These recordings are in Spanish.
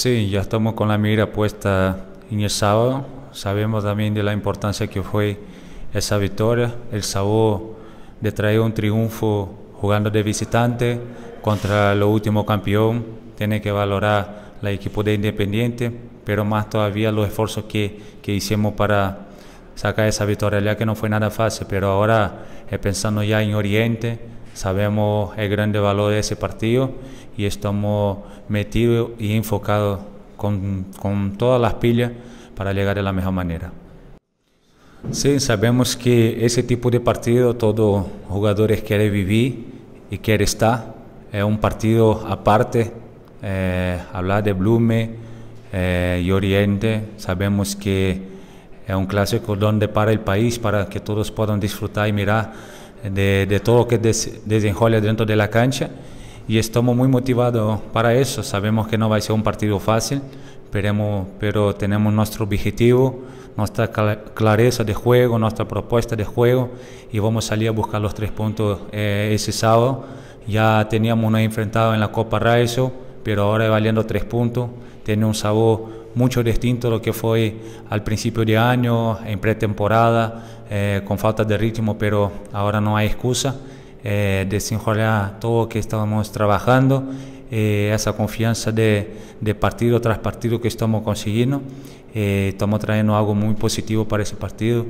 Sí, ya estamos con la mira puesta en el sábado. Sabemos también de la importancia que fue esa victoria, el sabor de traer un triunfo jugando de visitante contra el último campeón. Tiene que valorar la equipo de Independiente, pero más todavía los esfuerzos que, que hicimos para sacar esa victoria, ya que no fue nada fácil, pero ahora eh, pensando ya en Oriente, Sabemos el grande valor de ese partido y estamos metidos y enfocados con, con todas las pilas para llegar de la mejor manera. Sí, sabemos que ese tipo de partido todos jugadores quieren vivir y quieren estar. Es un partido aparte, eh, hablar de Blume eh, y Oriente, sabemos que es un clásico donde para el país, para que todos puedan disfrutar y mirar de, todo todo que des, desenrolla dentro de la cancha y estamos muy motivados para eso. Sabemos que no va a ser un partido fácil, pero, pero tenemos nuestro objetivo, nuestra clareza de juego, nuestra propuesta de juego y vamos a salir a buscar los tres puntos eh, ese sábado. Ya teníamos uno enfrentado en la Copa Raizo, pero ahora valiendo tres puntos, tiene un sabor mucho distinto lo que fue al principio de año, en pretemporada, eh, con falta de ritmo, pero ahora no hay excusa. Eh, desenrolar todo lo que estábamos trabajando, eh, esa confianza de, partido tras partido que estamos consiguiendo. Eh, estamos trayendo algo muy positivo para ese partido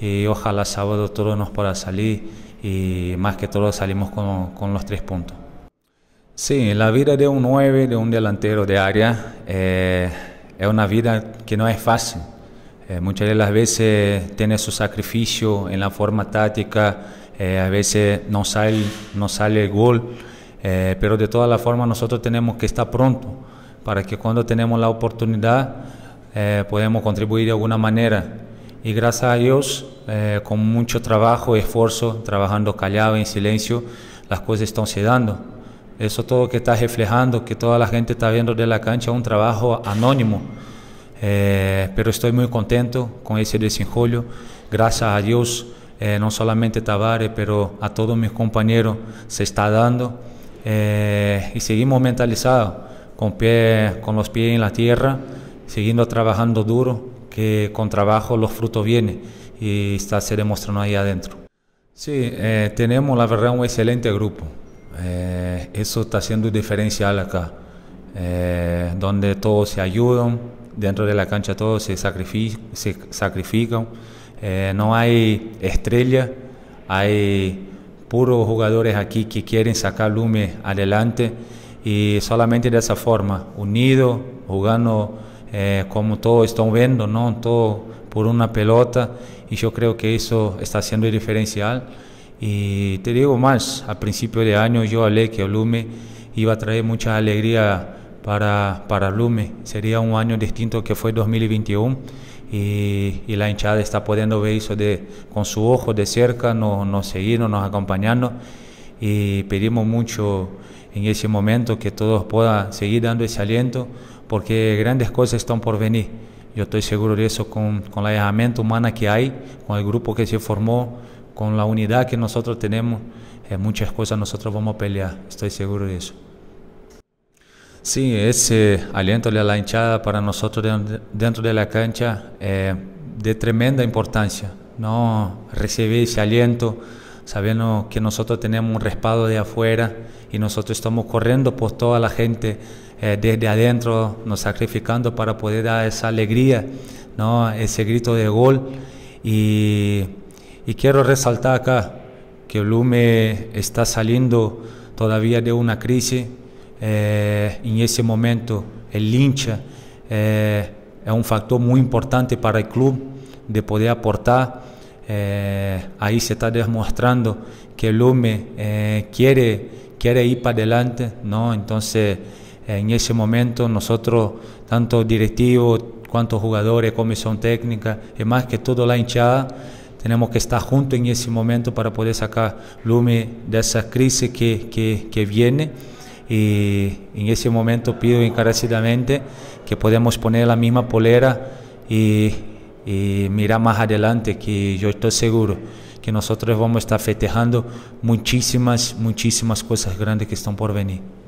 y ojalá sábado todos nos para salir y más que todo salimos con, con los tres puntos. Sí, la vida de un 9, de un delantero de área es una vida que no es fácil. Eh, muchas de las veces tiene su sacrificio en la forma táctica, eh, a veces no sale, no sale el gol, eh, pero de todas las formas nosotros tenemos que estar pronto para que cuando tenemos la oportunidad podemos contribuir de alguna manera. Y gracias a Dios, con mucho trabajo, esfuerzo, trabajando callado, en silencio, las cosas están se dando. Eso todo que está reflejando, que toda la gente está viendo de la cancha, un trabajo anónimo. Eh, pero estoy muy contento con ese desinjolio. Gracias a Dios, eh, no solamente Tavares, pero a todos mis compañeros se está dando. Eh, y seguimos mentalizados, con, pie, con los pies en la tierra, siguiendo trabajando duro, que con trabajo los frutos vienen y está se demostrando ahí adentro. Sí, tenemos la verdad un excelente grupo. Eh, eso está siendo diferencial acá, eh, donde todos se ayudan, dentro de la cancha todos se, sacrifican, eh, no hay estrella, hay puros jugadores aquí que quieren sacar Lume adelante y solamente de esa forma, unidos, jugando como todos están viendo, ¿no? todo por una pelota y yo creo que eso está siendo diferencial. Y te digo más, al principio de año yo hablé que Lume iba a traer mucha alegría para, para Lume. Sería un año distinto que fue 2021 y, la hinchada está pudiendo ver eso de, con su ojo de cerca, nos, seguimos, nos acompañando y pedimos mucho en ese momento que todos puedan seguir dando ese aliento porque grandes cosas están por venir. Yo estoy seguro de eso con, con la herramienta humana que hay, con el grupo que se formó, con la unidad que nosotros tenemos, eh, muchas cosas nosotros vamos a pelear, estoy seguro de eso. Sí, ese aliento de la hinchada para nosotros dentro de la cancha es eh, de tremenda importancia. No recibir ese aliento sabiendo que nosotros tenemos un respaldo de afuera y nosotros estamos corriendo por toda la gente eh, desde adentro, nos sacrificando para poder dar esa alegría, ¿no? ese grito de gol. Y y quiero resaltar acá que Lume está saliendo todavía de una crisis. Eh, en ese momento el hincha eh, es un factor muy importante para el club de poder aportar. Eh, ahí se está demostrando que Lume quiere, quiere ir para adelante, ¿no? Entonces, en ese momento nosotros, tanto directivos, cuanto jugadores, comisión técnica y más que todo la hinchada, tenemos que estar juntos en ese momento para poder sacar lume de esa crisis que, viene. Y en ese momento pido encarecidamente que podamos poner la misma polera y, y mirar más adelante, que yo estoy seguro que nosotros vamos a estar festejando muchísimas, muchísimas cosas grandes que están por venir.